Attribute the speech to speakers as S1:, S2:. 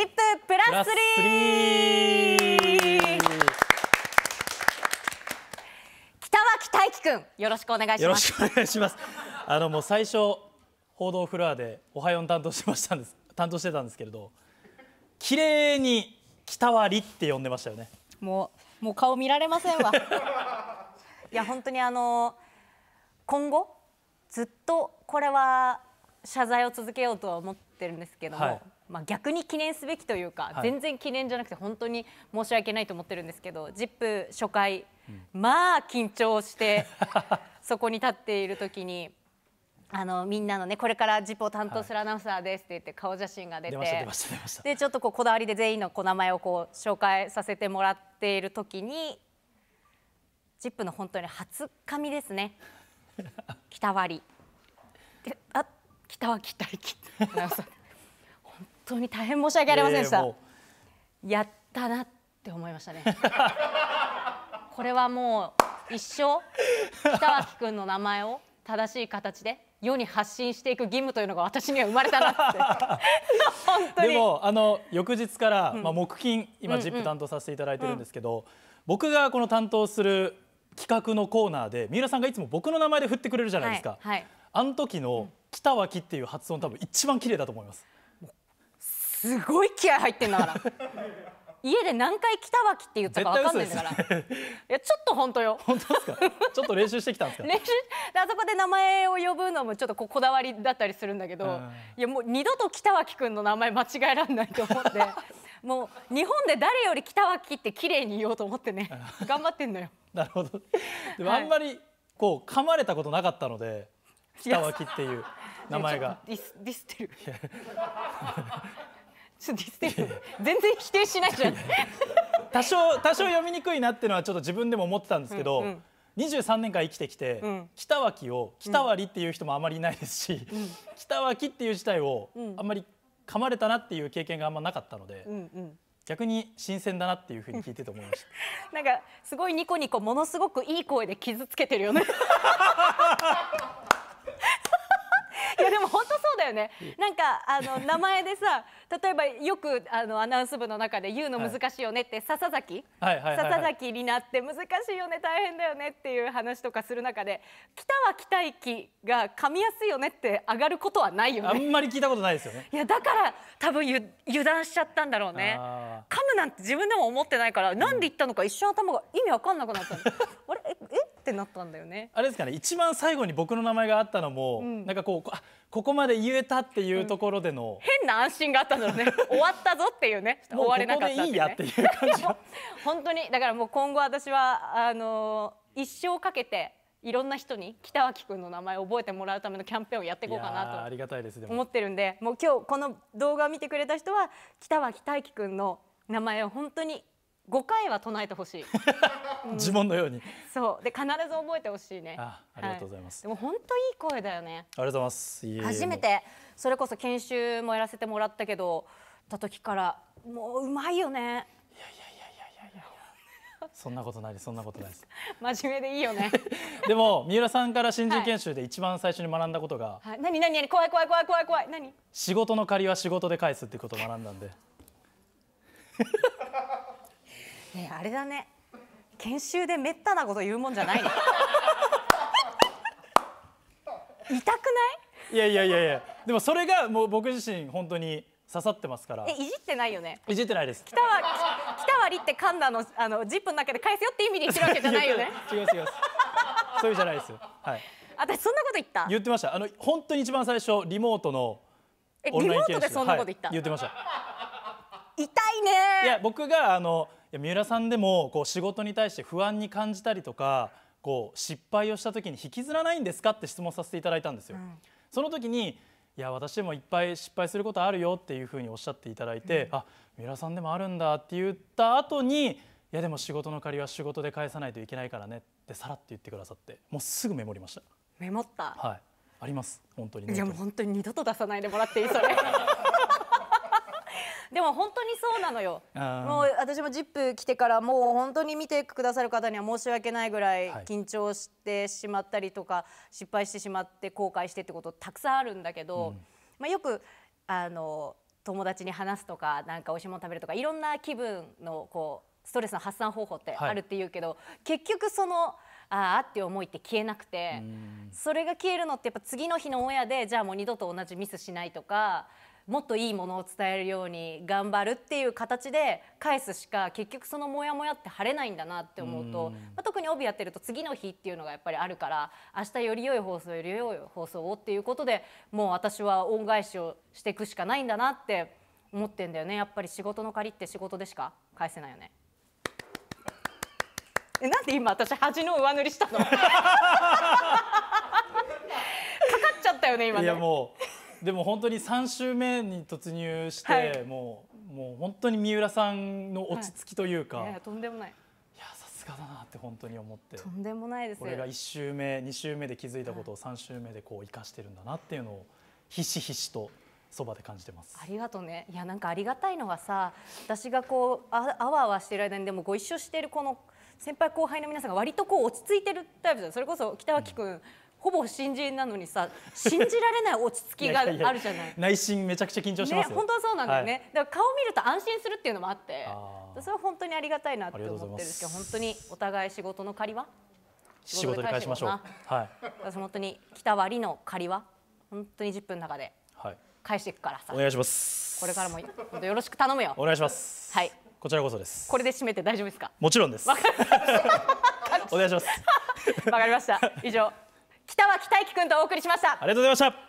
S1: ジッププラス 3! 北脇大樹君、よろしくお願いします。よろしくお願いし
S2: ます。あのもう最初報道フロアでおはよう担当してましたんです。担当してたんですけれど、綺麗に北割って呼んでましたよね。
S1: もうもう顔見られませんわ。いや本当にあの今後ずっとこれは謝罪を続けようとは思ってるんですけども。はいまあ、逆に記念すべきというか、はい、全然記念じゃなくて本当に申し訳ないと思ってるんですけど「ZIP!」初回、うん、まあ緊張して そこに立っている時に。あのみんなのねこれから「ジップを担当するアナウンサーです」って言って顔写真が出て、でちょっとこうこだわりで全員のこ名前をこう紹介させてもらっている時に「ジップの本当に初髪ですね「北割」あ北脇大輝アナウンサー当に大変申し訳ありませんでした、やったなって思いましたね これはもう一生北脇君の名前を正しい形で世に発信していく義務というのが私には生まれたなって 本当にでも
S2: あの翌日から、うん、まあ、木金今「ZIP!、担当させていただいてるんですけど、うん、僕がこの担当する企画のコーナーで三浦さんがいつも僕の名前で振ってくれるじゃないですか、はいはい、あの時の「北脇」っていう発音多分一番綺麗だと思います。すごい気合
S1: 入ってんだから 家で何回来たわきって言ったか分かんないんだから、ね、いやちょっと本当よ本当
S2: ですか ちょっと練習してきたんですか練習
S1: あそこで名前を呼ぶのもちょっとこだわりだったりするんだけどいやもう二度と北脇君の名前間違えられないと思って もう日本で誰より北脇って綺麗に言おうと思ってね頑張ってんのよなるほど
S2: でもあんまりこう噛まれたことなかったので北脇っていう名前がディスディスってるちょっと全然否定しないじゃん 多少多少読みにくいなっていうのはちょっと自分でも思ってたんですけど、うんうん23年間生きてきて、うん、北脇を北割っていう人もあまりいないですし、うん、北脇っていう事態をあんまり噛まれたなっていう経験があんまなかったので、うんうん、逆に新鮮だなっていうふうに聞いてて思いまし
S1: た なんかすごいニコニコものすごくいい声で傷つけてるよね でも本当そうだよね。なんかあの名前でさ、例えばよくあのアナウンス部の中で言うの難しいよねって、笹崎、はいはい笹崎になって難しいよね大変だよねっていう話とかする中で、北は北駅が噛みやすいよねって上がることはないよね。あんまり聞いた
S2: ことないですよね。い
S1: やだから多分油断しちゃったんだろうね。
S2: 噛
S1: むなんて自分でも思ってないから、なんで言ったのか一瞬頭が意味わかんなくなった。あ れってなったんだよね。
S2: あれですかね一番最後に僕の名前があったのも、うん、なんかこうあここまで言えたっていうところでの、うん、
S1: 変な安心があったんだろうね 終わったぞっていうね終われなかったっていう、ね、いいやっていう感じ 本当にだからもう今後私はあのー、一生かけていろんな人に北脇君の名前を覚えてもらうためのキャンペーンをやっていこうかなと
S2: ありがたいです思
S1: ってるんでもう今日この動画を見てくれた人は北脇大樹君の名前を本当に5回は唱えてほしい、呪 文のようにそうで必ず覚えてほしいねあありがとうございます、はい、でも本当いい声だよねありが
S2: とうございます初め
S1: てそれこそ研修もやらせてもらったけどた時からもううまいよねいやいやいやいやい
S2: やいやそんなことないそんなことないです
S1: 真面目でいいよね
S2: でも三浦さんから新人研修で一番最初に学んだことが、
S1: はい、何何何怖い怖い怖い怖い怖い何
S2: 仕事の借りは仕事で返すってことを学んだんで
S1: ねあれだね研修でめったなこと言うもんじゃない、ね、痛くない
S2: いやいやいやいやでもそれがもう僕自身本当に刺さってますからえい
S1: じってないよねい
S2: じってないです北
S1: は北割って噛んだのあのジップの中で返すよって意味で言ってるわけじゃないよね
S2: 違う違うそういうじゃないですはい
S1: 私そんなこと言った言
S2: ってましたあの本当に一番最初リモートの
S1: えリモートでそんなこと言った、はい、言ってました
S2: 痛いねいや僕があのや三浦さんでもこう仕事に対して不安に感じたりとかこう失敗をした時に引きずらないんですかって質問させていただいたんですよ。うん、その時にいや私でもいっぱい失敗することあるよっていうふうにおっしゃっていただいて、うん、あ三浦さんでもあるんだって言った後にいやでも仕事の借りは仕事で返さないといけないからねってさらって言ってくださってもうすぐメモりましたメモったはいあります本当に、ね、いやもう
S1: 本当に二度と出さないでもらっていいそれ でも本当にそうなのよもう私も「ZIP!」来てからもう本当に見てくださる方には申し訳ないぐらい緊張してしまったりとか、失敗してしまって後悔してってことたくさんあるんだけど、うん、まあ、よくあの友達に話すとかなんかおいしいもの食べるとかいろんな気分のこうストレスの発散方法ってあるっていうけど、はい、結局そのああって思いって消えなくてそれが消えるのってやっぱ次の日の親でじゃあもう二度と同じミスしないとかもっといいものを伝えるように頑張るっていう形で返すしか結局そのモヤモヤって晴れないんだなって思うと、まあ、特に帯やってると次の日っていうのがやっぱりあるから明日より良い放送より良い放送をっていうことでもう私は恩返しをしていくしかないんだなって思ってんだよねやっぱり仕事の借りって仕事でしか返せないよね。えなんで今私恥の上塗りしたの かかっちゃったよね今ねいや
S2: もでも本当に3週目に突入して、はい、もうもう本当に三浦さんの落ち着きというか、はい、いや
S1: とんでもないいやさ
S2: すがだなって本当に思ってとんで
S1: もないですこれが1
S2: 週目2週目で気づいたことを3週目でこう生かしてるんだなっていうのをひしひしとそばで感じてますあ
S1: りがとうねいやなんかありがたいのはさ私がこうああわあわしてる間にでもご一緒してるこの先輩後輩の皆さんが割とこう落ち着いてるタイプじゃんそれこそ北脇君、うんほぼ新人なのにさ信じられない落ち着きがあるじゃない
S2: 内心めちゃくちゃ緊張しますね本当そうなんだよね、はい、
S1: だから顔見ると安心するっていうのもあってそれは本当にありがたいなって思ってるんですけど本当にお互い仕事の借りは
S2: 仕事に返しましょうは
S1: い。本当に来た割りの借りは本当に10分の中で返していくからさ、はい、お願いしますこれからもよろしく頼むよお願いしますはい
S2: こちらこそです
S1: これで締めて大丈夫ですかもちろんですお願いします わかりました以上北脇大樹君とお送りしましたありがとうございました